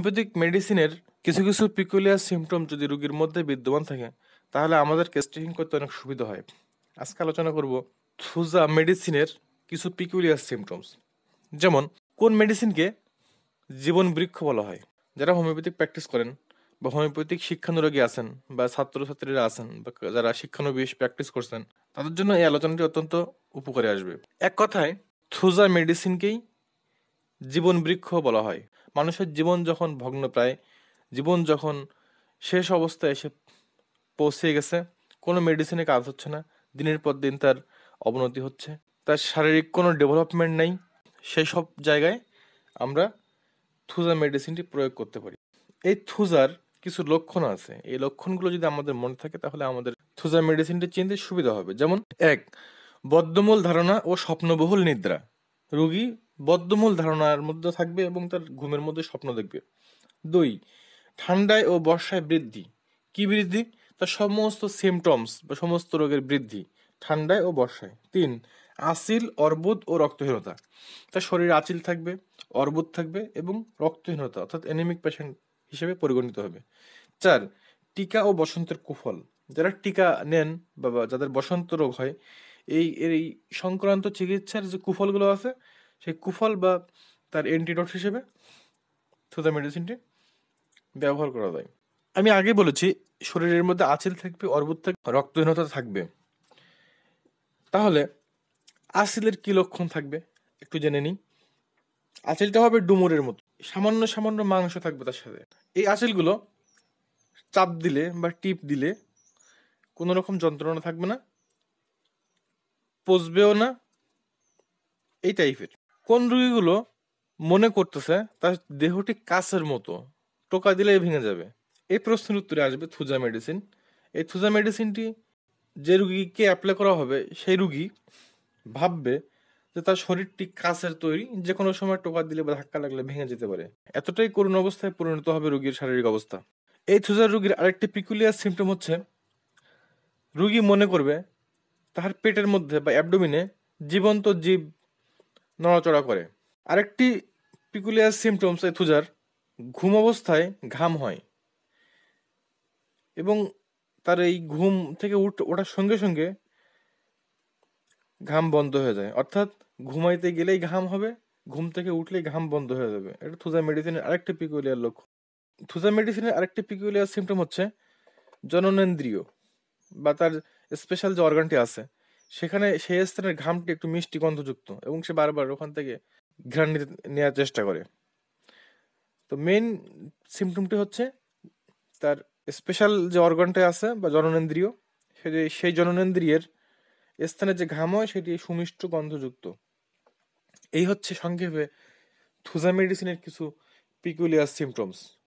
homeopathic মেডিসিনের কিছু কিছু পিকুলিয়ার সিমটম যদি রোগীর মধ্যে বিদ্যমান থাকে তাহলে আমাদেরকে স্টিচিং করতে অনেক সুবিধা হয় আজকে আলোচনা করব থুজা মেডিসিনের কিছু পিকুলিয়ার সিমটমস যেমন কোন মেডিসিনকে জীবন বৃক্ষ বলা হয় যারা হোমিওপ্যাথিক প্র্যাকটিস করেন বা হোমিওপ্যাথিক শিক্ষানুরোগী আছেন বা ছাত্রছাত্রীরা আছেন বা যারা শিক্ষানবিশ প্র্যাকটিস করছেন তাদের জন্য এই আলোচনাটি অত্যন্ত উপকারে আসবে এক কথায় থুজা মেডিসিনকেই জীবন বৃক্ষ বলা হয় মানুষের জীবন যখন ভগ্নপ্রায় জীবন যখন শেষ অবস্থায় এসে পৌঁছে গেছে কোনো মেডিসিনে কাজ হচ্ছে না দিনের পর দিন তার অবনতি হচ্ছে তার শারীরিক কোনো ডেভেলপমেন্ট নেই সেই সব জায়গায় আমরা থুজা মেডিসিনটি প্রয়োগ করতে পারি এই থুজার কিছু লক্ষণ আছে এই লক্ষণগুলো যদি আমাদের মনে থাকে তাহলে আমাদের থুজা মেডিসিনটি চিনতে সুবিধা হবে যেমন এক বদ্ধমূল ধারণা ও স্বপ্নবহুল নিদ্রা রুগী বদ্ধমূল ধারণার মধ্যে থাকবে এবং তার ঘুমের মধ্যে স্বপ্ন দেখবে দুই ঠান্ডায় ও বর্ষায় বৃদ্ধি কি বৃদ্ধি তার সমস্ত সিমটমস বা সমস্ত রোগের বৃদ্ধি ঠান্ডায় ও বর্ষায় তিন আসিল অর্বুদ ও রক্তহীনতা তার শরীর আচিল থাকবে অর্বুদ থাকবে এবং রক্তহীনতা অর্থাৎ এনেমিক পেশেন্ট হিসেবে পরিগণিত হবে চার টিকা ও বসন্তের কুফল যারা টিকা নেন বা যাদের বসন্ত রোগ হয় এই এই সংক্রান্ত চিকিৎসার যে কুফলগুলো আছে সেই কুফল বা তার অ্যান্টিডট হিসেবে থুতা মেডিসিনটি ব্যবহার করা যায় আমি আগে বলেছি শরীরের মধ্যে আঁচিল থাকবে অর্বুদ থাকবে রক্তহীনতা থাকবে তাহলে আঁচিলের কী লক্ষণ থাকবে একটু জেনে নিই আঁচিলটা হবে ডুমুরের মতো সামান্য সামান্য মাংস থাকবে তার সাথে এই আঁচিলগুলো চাপ দিলে বা টিপ দিলে কোনো রকম যন্ত্রণা থাকবে না পচবেও না এই টাইপের কোন রুগীগুলো মনে করতেছে তার দেহটি কাছের মতো টোকা দিলেই ভেঙে যাবে এই প্রশ্নের উত্তরে আসবে থুজা মেডিসিন এই থুজা মেডিসিনটি যে রুগীকে অ্যাপ্লাই করা হবে সেই রুগী ভাববে যে তার শরীরটি কাছের তৈরি যে কোনো সময় টোকা দিলে বা ধাক্কা লাগলে ভেঙে যেতে পারে এতটাই করুণ অবস্থায় পরিণত হবে রুগীর শারীরিক অবস্থা এই থুজার রুগীর আরেকটি পিকুলিয়ার সিমটম হচ্ছে রুগী মনে করবে তাহার পেটের মধ্যে বা অ্যাবডোমিনে জীবন্ত জীব নড়াচড়া করে আরেকটি পিকুলিয়ার সিমটমস থুজার ঘুম অবস্থায় ঘাম হয় এবং তার এই ঘুম থেকে উঠ ওঠার সঙ্গে সঙ্গে ঘাম বন্ধ হয়ে যায় অর্থাৎ ঘুমাইতে গেলেই ঘাম হবে ঘুম থেকে উঠলেই ঘাম বন্ধ হয়ে যাবে এটা থুজা মেডিসিনের আরেকটি পিকুলিয়ার লক্ষ্য থুজা মেডিসিনের আরেকটি পিকুলিয়ার সিমটম হচ্ছে জননেন্দ্রিয় বা তার স্পেশাল যে অর্গানটি আছে সেখানে সেই স্থানের ঘামটি একটু মিষ্টি গন্ধযুক্ত এবং সে বারবার ওখান থেকে ঘ্রাণ নিতে নেওয়ার চেষ্টা করে তো মেন সিমটমটি হচ্ছে তার স্পেশাল যে অর্গানটা আছে বা জননেন্দ্রিয় যে সেই জননেন্দ্রিয়ের স্থানে যে ঘাম হয় সেটি সুমিষ্ট গন্ধযুক্ত এই হচ্ছে সংক্ষেপে থুজা মেডিসিনের কিছু পিকুলিয়ার সিমটমস